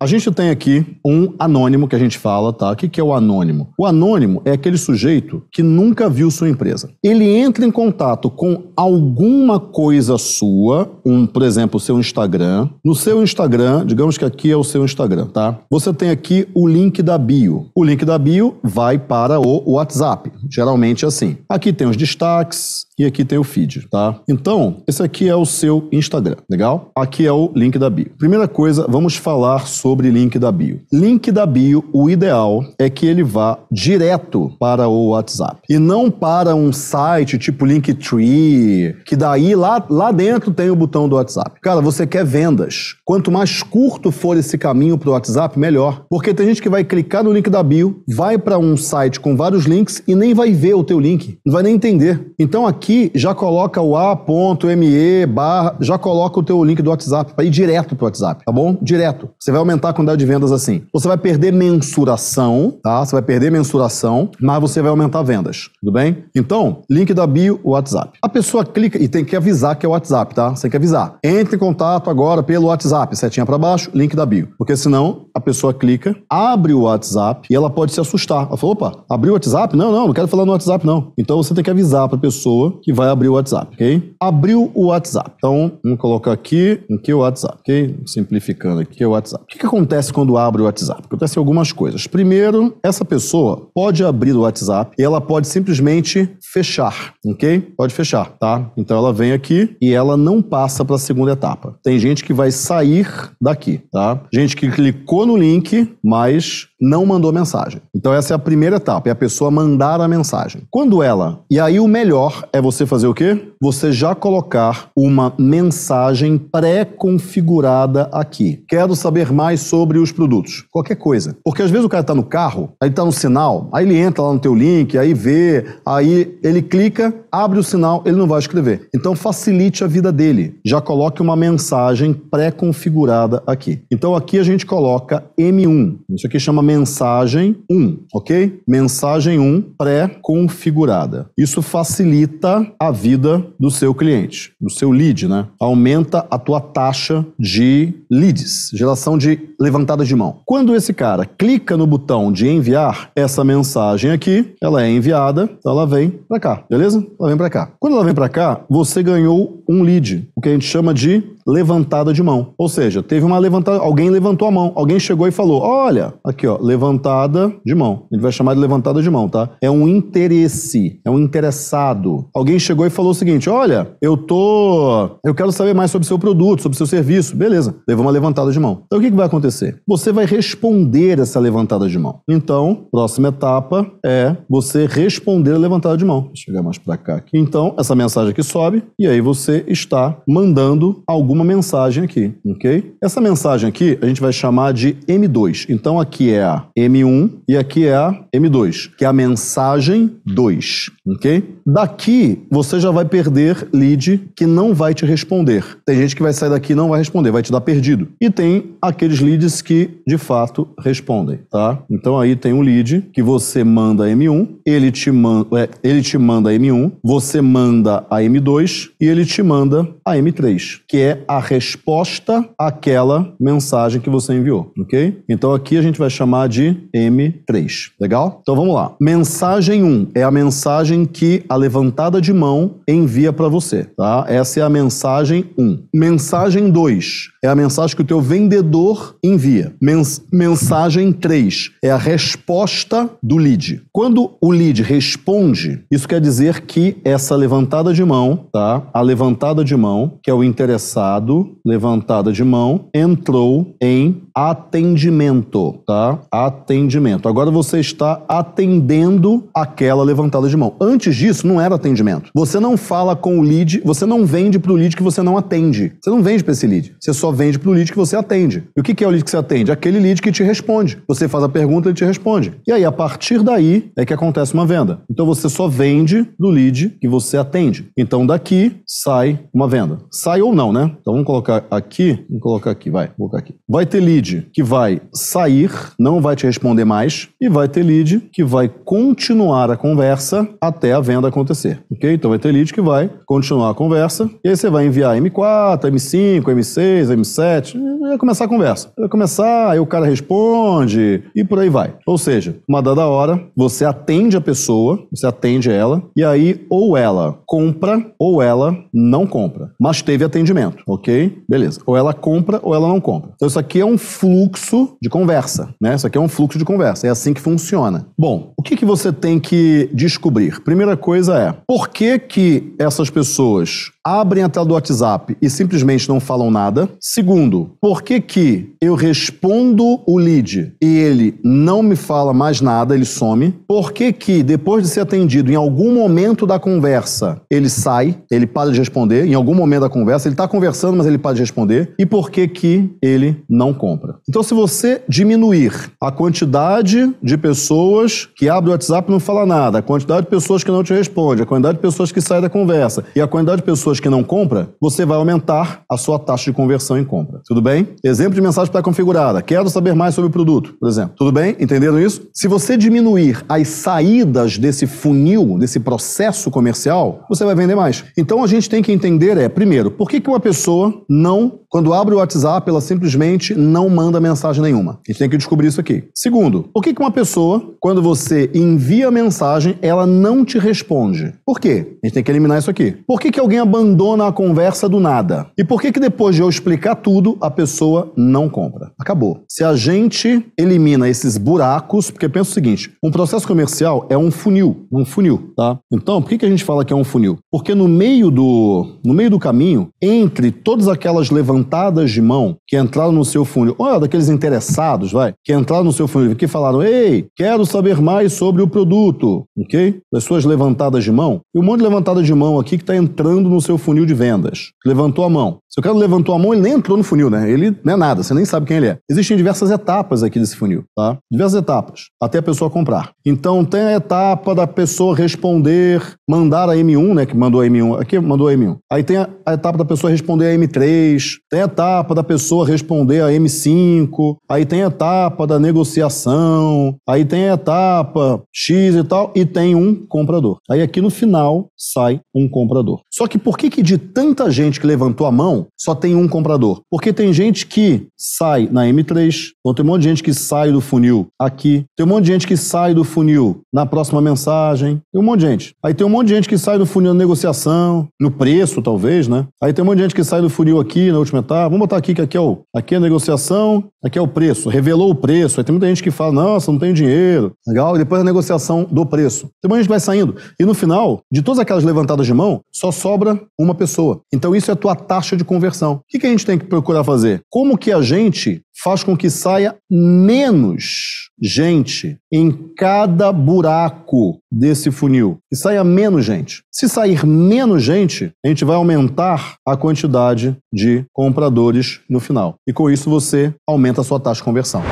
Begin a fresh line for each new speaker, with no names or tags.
A gente tem aqui um anônimo que a gente fala, tá? O que, é o anônimo? O anônimo é aquele sujeito que nunca viu sua empresa. Ele entra em contato com alguma coisa sua, um, por exemplo, o seu Instagram. No seu Instagram, digamos que aqui é o seu Instagram, tá? Você tem aqui o link da bio. O link da bio vai para o WhatsApp, geralmente assim. Aqui tem os destaques, e aqui tem o feed, tá? Então, esse aqui é o seu Instagram, legal? Aqui é o link da bio. Primeira coisa, vamos falar sobre link da bio. Link da bio, o ideal é que ele vá direto para o WhatsApp e não para um site tipo Linktree, que daí lá, lá dentro tem o botão do WhatsApp. Cara, você quer vendas. Quanto mais curto for esse caminho para o WhatsApp, melhor. Porque tem gente que vai clicar no link da bio, vai para um site com vários links e nem vai ver o teu link, não vai nem entender. Então aqui aqui, já coloca o a.me barra, já coloca o teu link do WhatsApp para ir direto pro WhatsApp, tá bom? Direto. Você vai aumentar a quantidade de vendas assim. Você vai perder mensuração, tá? Você vai perder mensuração, mas você vai aumentar vendas, tudo bem? Então, link da bio, WhatsApp. A pessoa clica e tem que avisar que é o WhatsApp, tá? Você tem que avisar. Entre em contato agora pelo WhatsApp, setinha para baixo, link da bio. Porque senão a pessoa clica, abre o WhatsApp e ela pode se assustar. Ela fala, opa, abriu o WhatsApp? Não, não, não quero falar no WhatsApp não. Então você tem que avisar para a pessoa que vai abrir o WhatsApp, ok? Abriu o WhatsApp. Então, vamos colocar aqui o que o WhatsApp, ok? Simplificando aqui é o WhatsApp. O que, que acontece quando abre o WhatsApp? Acontecem algumas coisas. Primeiro, essa pessoa pode abrir o WhatsApp e ela pode simplesmente fechar, ok? Pode fechar, tá? Então ela vem aqui e ela não passa para a segunda etapa. Tem gente que vai sair daqui, tá? Gente que clicou no link, mas não mandou mensagem. Então essa é a primeira etapa, é a pessoa mandar a mensagem. Quando ela, e aí o melhor é você fazer o quê? Você já colocar uma mensagem pré-configurada aqui. Quero saber mais sobre os produtos. Qualquer coisa. Porque às vezes o cara está no carro, aí está no sinal, aí ele entra lá no teu link, aí vê, aí ele clica, abre o sinal, ele não vai escrever. Então facilite a vida dele. Já coloque uma mensagem pré-configurada aqui. Então aqui a gente coloca M1. Isso aqui chama mensagem 1, ok? Mensagem 1 pré-configurada. Isso facilita a vida do seu cliente, do seu lead, né? Aumenta a tua taxa de leads, geração de levantadas de mão. Quando esse cara clica no botão de enviar, essa mensagem aqui, ela é enviada, então ela vem para cá, beleza? Ela vem para cá. Quando ela vem para cá, você ganhou um lead, o que a gente chama de levantada de mão. Ou seja, teve uma levantada, alguém levantou a mão, alguém chegou e falou: "Olha, aqui ó, levantada de mão". A gente vai chamar de levantada de mão, tá? É um interesse, é um interessado. Alguém chegou e falou o seguinte: "Olha, eu tô, eu quero saber mais sobre seu produto, sobre seu serviço". Beleza? teve uma levantada de mão. Então o que, que vai acontecer? Você vai responder essa levantada de mão. Então, próxima etapa é você responder a levantada de mão. eu chegar mais para cá aqui. Então, essa mensagem aqui sobe e aí você está mandando alguma mensagem aqui, ok? Essa mensagem aqui a gente vai chamar de M2. Então aqui é a M1 e aqui é a M2, que é a mensagem 2, ok? Daqui você já vai perder lead que não vai te responder. Tem gente que vai sair daqui e não vai responder, vai te dar perdido pedido. E tem aqueles leads que de fato respondem, tá? Então aí tem um lead que você manda M1, é, ele te manda, ele te manda M1, você manda a M2 e ele te manda a M3, que é a resposta àquela mensagem que você enviou, ok? Então aqui a gente vai chamar de M3, legal? Então vamos lá. Mensagem 1 é a mensagem que a levantada de mão envia para você, tá? Essa é a mensagem 1. Mensagem 2 é a mensagem mensagem que o teu vendedor envia. Mens mensagem 3 é a resposta do lead. Quando o lead responde, isso quer dizer que essa levantada de mão, tá? A levantada de mão, que é o interessado, levantada de mão, entrou em atendimento, tá? Atendimento. Agora você está atendendo aquela levantada de mão. Antes disso não era atendimento. Você não fala com o lead, você não vende para o lead que você não atende. Você não vende para esse lead. Você só vende para do lead que você atende. E o que é o lead que você atende? Aquele lead que te responde. Você faz a pergunta, ele te responde. E aí, a partir daí, é que acontece uma venda. Então, você só vende do lead que você atende. Então, daqui sai uma venda. Sai ou não, né? Então, vamos colocar aqui. Vamos colocar aqui, vai. Vou colocar aqui. Vai ter lead que vai sair, não vai te responder mais. E vai ter lead que vai continuar a conversa até a venda acontecer. Ok? Então, vai ter lead que vai continuar a conversa. E aí, você vai enviar M4, M5, M6, M7, internet, ia começar a conversa. Ia começar, aí o cara responde e por aí vai. Ou seja, uma dada hora, você atende a pessoa, você atende ela, e aí ou ela compra ou ela não compra. Mas teve atendimento, ok? Beleza. Ou ela compra ou ela não compra. Então isso aqui é um fluxo de conversa, né? Isso aqui é um fluxo de conversa. É assim que funciona. Bom, o que, que você tem que descobrir? Primeira coisa é, por que que essas pessoas abrem a tela do WhatsApp e simplesmente não falam nada? Segundo, por que que eu respondo o lead e ele não me fala mais nada, ele some? Por que que depois de ser atendido, em algum momento da conversa, ele sai, ele para de responder, em algum momento da conversa, ele está conversando, mas ele para de responder, e por que que ele não compra? Então, se você diminuir a quantidade de pessoas que abrem o WhatsApp e não fala nada, a quantidade de pessoas que não te responde, a quantidade de pessoas que saem da conversa e a quantidade de pessoas pessoas que não compra, você vai aumentar a sua taxa de conversão em compra. Tudo bem? Exemplo de mensagem pré-configurada. Tá Quero saber mais sobre o produto, por exemplo. Tudo bem? Entenderam isso? Se você diminuir as saídas desse funil, desse processo comercial, você vai vender mais. Então a gente tem que entender é, primeiro, por que, que uma pessoa não, quando abre o WhatsApp, ela simplesmente não manda mensagem nenhuma? A gente tem que descobrir isso aqui. Segundo, por que, que uma pessoa, quando você envia mensagem, ela não te responde? Por quê? A gente tem que eliminar isso aqui. Por que, que alguém abandonou abandona a conversa do nada. E por que que depois de eu explicar tudo, a pessoa não compra? Acabou. Se a gente elimina esses buracos, porque pensa o seguinte, um processo comercial é um funil, um funil, tá? Então, por que que a gente fala que é um funil? Porque no meio do, no meio do caminho, entre todas aquelas levantadas de mão que entraram no seu funil, olha, daqueles interessados, vai, que entraram no seu funil, que falaram, ei, quero saber mais sobre o produto, ok? as suas levantadas de mão, e um monte de levantada de mão aqui que está entrando no seu seu funil de vendas. Levantou a mão. Se o cara levantou a mão, ele nem entrou no funil, né? Ele não é nada, você nem sabe quem ele é. Existem diversas etapas aqui desse funil, tá? Diversas etapas, até a pessoa comprar. Então tem a etapa da pessoa responder, mandar a M1, né? Que mandou a M1, aqui mandou a M1. Aí tem a, a etapa da pessoa responder a M3, tem a etapa da pessoa responder a M5, aí tem a etapa da negociação, aí tem a etapa X e tal, e tem um comprador. Aí aqui no final sai um comprador. Só que por que, que de tanta gente que levantou a mão, só tem um comprador. Porque tem gente que sai na M3, então tem um monte de gente que sai do funil aqui, tem um monte de gente que sai do funil na próxima mensagem, tem um monte de gente. Aí tem um monte de gente que sai do funil na negociação, no preço talvez, né? Aí tem um monte de gente que sai do funil aqui na última etapa, vamos botar aqui que aqui é, o, aqui é a negociação, aqui é o preço, revelou o preço. Aí tem muita gente que fala, nossa, não tenho dinheiro, legal, e depois a negociação do preço. Tem um monte de gente que vai saindo. E no final, de todas aquelas levantadas de mão, só sobra uma pessoa. Então isso é a tua taxa de conversão. O que, que a gente tem que procurar fazer? Como que a gente faz com que saia menos gente em cada buraco desse funil, que saia menos gente. Se sair menos gente, a gente vai aumentar a quantidade de compradores no final. E com isso você aumenta a sua taxa de conversão.